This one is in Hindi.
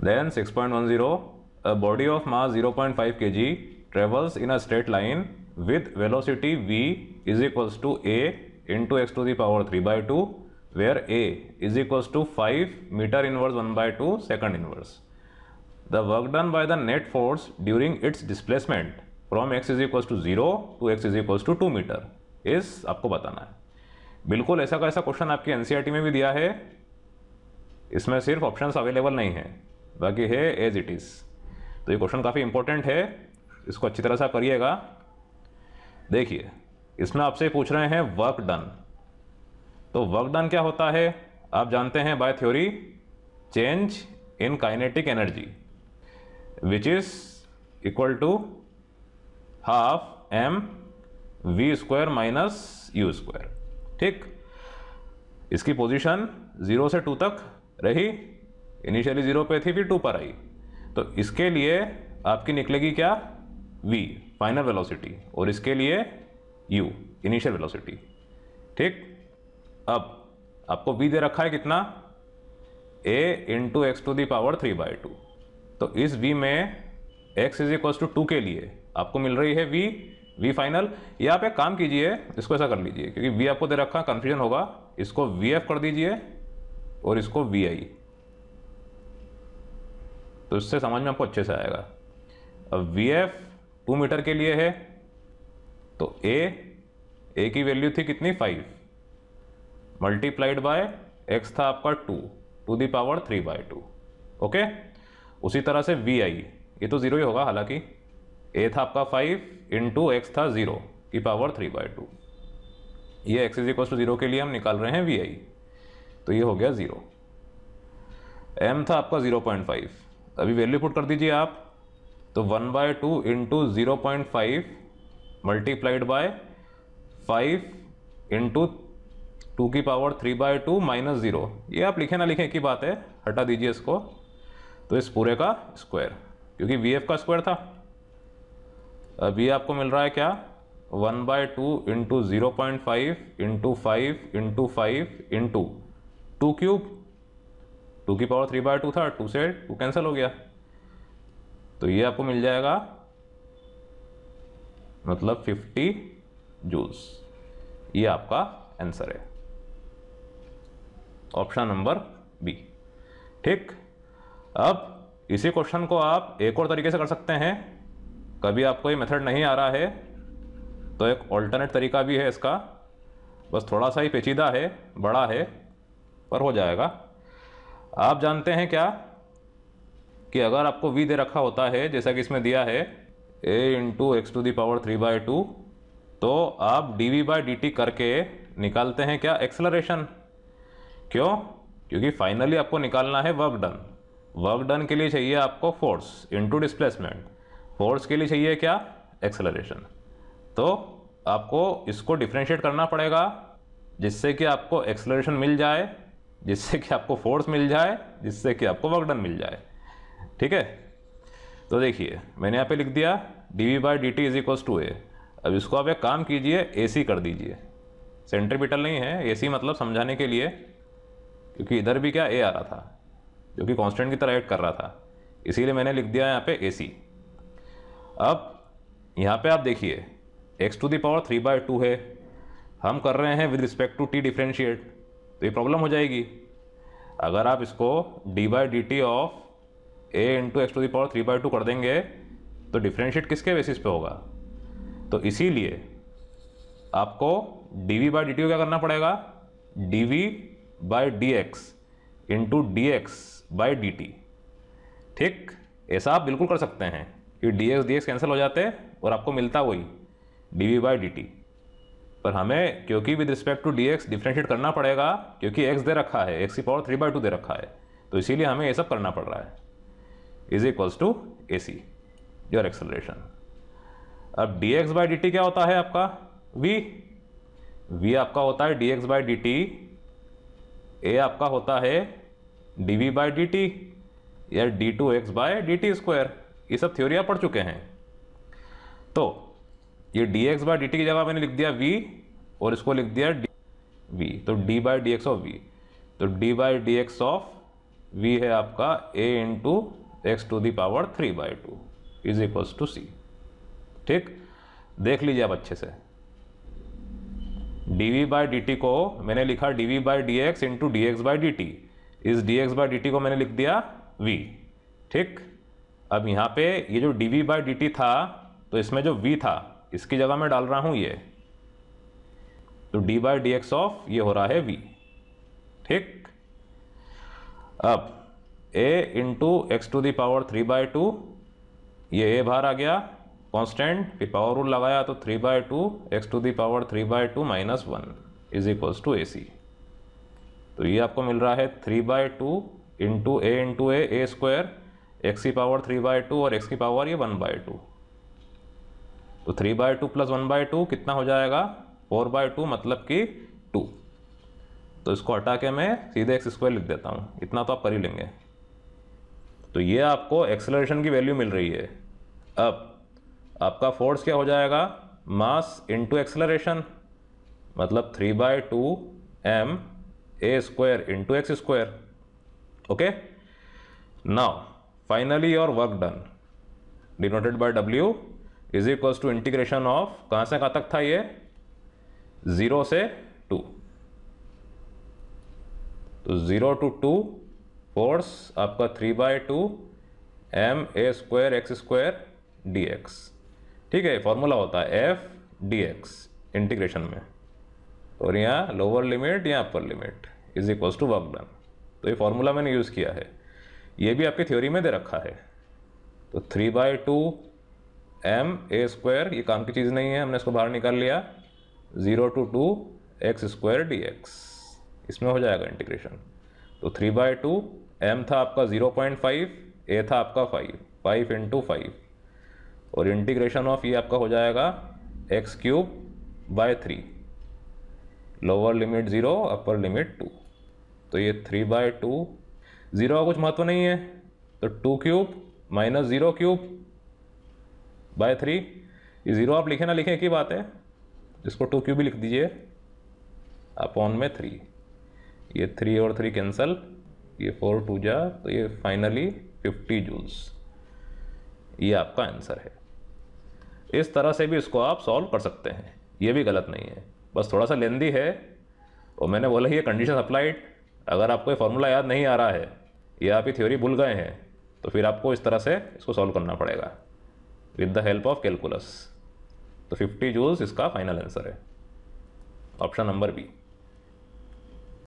Then 6.10, a body of mass 0.5 kg travels in a straight line with velocity v is equals to a into x to the power 3 by 2 where a is equals to 5 meter inverse 1 by 2 second inverse. The work done by the net force during its displacement from x is equals to 0 to x is equals to 2 meter is aapko batana hai बिल्कुल ऐसा का ऐसा क्वेश्चन आपकी एनसीईआरटी में भी दिया है इसमें सिर्फ ऑप्शंस अवेलेबल नहीं है बाकी है एज इट इज़ तो ये क्वेश्चन काफ़ी इंपॉर्टेंट है इसको अच्छी तरह से आप करिएगा देखिए इसमें आपसे पूछ रहे हैं वर्क डन तो वर्क डन क्या होता है आप जानते हैं by theory change in kinetic energy which is equal to half M V square minus U square ठीक इसकी पोजीशन जीरो से टू तक रही इनिशियली ज़ीरो पे थी फिर टू पर आई तो इसके लिए आपकी निकलेगी क्या v फाइनल वेलोसिटी और इसके लिए u इनिशियल वेलोसिटी ठीक अब आपको v दे रखा है कितना a into X to the power three by two तो इस v में x is equals to two के लिए आपको मिल रही है v v फाइनल ये आप एक काम कीजिए इसको ऐसा कर लीजिए क्योंकि v आपको दे रखा है कन्फ्यूजन होगा इसको vf कर दीजिए और इसको vi तो इससे समझ में आपको अच्छे से आएगा अब वी एफ टू मीटर के लिए है तो ए ए की वैल्यू थी कितनी फाइव मल्टीप्लाइड बाय एक्स था आपका two to the power three by two okay उसी तरह से वी आई ये तो ज़ीरो ही होगा हालांकि ए था आपका फाइव इंटू एक्स था ज़ीरो की पावर थ्री बाय टू ये X is equal to zero के लिए हम निकाल रहे हैं वी आई तो ये हो गया ज़ीरो एम था आपका ज़ीरो पॉइंट फाइव अभी वैल्यू पुट कर दीजिए आप तो one by two into zero point five multiplied by five into two की power three by two minus zero ये आप लिखे ना लिखे की बात है हटा दीजिए इसको तो इस पूरे का स्क्वायर क्योंकि वी एफ का स्क्वायर था अभी आपको मिल रहा है क्या one by two into zero point five into five into five into two cube two की पावर थ्री बाय टू था टू से टू कैंसिल हो गया तो ये आपको मिल जाएगा मतलब फिफ्टी जूल्स ये आपका आंसर है ऑप्शन नंबर बी ठीक अब इसी क्वेश्चन को आप एक और तरीके से कर सकते हैं कभी आपको ये मेथड नहीं आ रहा है तो एक ऑल्टरनेट तरीका भी है इसका बस थोड़ा सा ही पेचीदा है बड़ा है पर हो जाएगा आप जानते हैं क्या कि अगर आपको वी दे रखा होता है जैसा कि इसमें दिया है A into X to the power three by two तो आप D V by D T करके निकालते हैं क्या एक्सलरेशन क्यों क्योंकि फाइनली आपको निकालना है वर्क डन वर्क डन के लिए चाहिए आपको फोर्स इंटू डिस्प्लेसमेंट फोर्स के लिए चाहिए क्या एक्सलरेशन तो आपको इसको डिफ्रेंशिएट करना पड़ेगा जिससे कि आपको एक्सलरेशन मिल जाए जिससे कि आपको फोर्स मिल जाए जिससे कि आपको वर्कडन मिल जाए ठीक है तो देखिए मैंने यहाँ पे लिख दिया D V by D T is equals to A अब इसको आप एक काम कीजिए ए सी कर दीजिए बिटल नहीं है ए सी मतलब समझाने के लिए क्योंकि इधर भी क्या ए आ रहा था जो कि कॉन्स्टेंट की तरह एड कर रहा था इसीलिए मैंने लिख दिया यहाँ पे ए सी अब यहाँ पे आप देखिए X to the power three by two है हम कर रहे हैं with respect to T differentiate तो ये प्रॉब्लम हो जाएगी अगर आप इसको D by D T of A into X to the power three by two कर देंगे तो डिफ्रेंशिएट किसके बेसिस पे होगा तो इसीलिए आपको D V by D T को क्या करना पड़ेगा D V by D X into D X by D T ठीक ऐसा आप बिल्कुल कर सकते हैं कि D X D X cancel हो जाते और आपको मिलता वही D V by D T पर हमें क्योंकि with respect to D X differentiate करना पड़ेगा क्योंकि एक्स दे रखा है एक्स की पावर थ्री बाई टू दे रखा है तो इसीलिए हमें ये सब करना पड़ रहा है is equals to A see your acceleration अब D X by D T क्या होता है आपका वी वी आपका होता है D X by D T A आपका होता है D V by D T या D two X by D T square ये सब थ्योरियाँ पढ़ चुके हैं तो ये D X by D T की जगह मैंने लिख दिया वी और इसको लिख दिया डी वी तो D by D X of V तो D by D X of V है आपका A into X to the power three by two is equals to C ठीक देख लीजिए आप अच्छे से D V by D T को मैंने लिखा D V by D X into D X by D T इस D X by D T को मैंने लिख दिया वी ठीक अब यहाँ पे ये जो D V by D T था तो इसमें जो वी था इसकी जगह मैं डाल रहा हूं ये तो D by D X of ये हो रहा है वी ठीक अब A into X to the power three by two ये ए बाहर आ गया कांस्टेंट फिर पावर रूल लगाया तो three by two X to the power three by two minus one is equals to A C तो ये आपको मिल रहा है three by two into A into A A square X की पावर थ्री बाय टू और एक्स की पावर ये वन बाय टू तो three by two plus one by two कितना हो जाएगा फोर बाय टू मतलब कि टू तो इसको हटा के मैं सीधे एक्स स्क्वायर लिख देता हूँ इतना तो आप कर ही लेंगे तो ये आपको एक्सेलरेशन की वैल्यू मिल रही है अब आपका फोर्स क्या हो जाएगा मास इंटू एक्सलरेशन मतलब three by two M A square into X square okay now finally your work done denoted by W is equals to integration of कहाँ से कहाँ तक था ये ज़ीरो से टू तो ज़ीरो टू टू फोर्स आपका three by two M A square X square D X ठीक है फॉर्मूला होता है एफ डी एक्स इंटीग्रेशन में और यहाँ लोअर लिमिट या upper limit is equals to work done तो ये फॉर्मूला मैंने यूज़ किया है ये भी आपकी थ्योरी में दे रखा है तो three by two M A square ये काम की चीज़ नहीं है हमने इसको बाहर निकाल लिया zero to two X square D X इसमें हो जाएगा इंटीग्रेशन तो थ्री बाई टू एम था आपका ज़ीरो पॉइंट फाइव ए था आपका फाइव फाइव इंटू फाइव और इंटीग्रेशन ऑफ ये आपका हो जाएगा X cube by three lower limit zero upper limit two तो ये थ्री बाय टू ज़ीरो का कुछ महत्व नहीं है तो two cube minus zero cube by three ये ज़ीरो आप लिखें ना लिखें की बात है इसको टू क्यू भी लिख दीजिए अपॉन में थ्री ये थ्री और थ्री कैंसल ये फोर टू जा तो ये फाइनली फिफ्टी जूल्स ये आपका आंसर है इस तरह से भी इसको आप सॉल्व कर सकते हैं ये भी गलत नहीं है बस थोड़ा सा लेंदी है और मैंने बोला ये कंडीशन अप्लाइड अगर आपको ये फॉर्मूला याद नहीं आ रहा है या आप ये थ्योरी भूल गए हैं तो फिर आपको इस तरह से इसको सॉल्व करना पड़ेगा with the help of calculus तो 50 जूल्स इसका फाइनल आंसर है ऑप्शन नंबर बी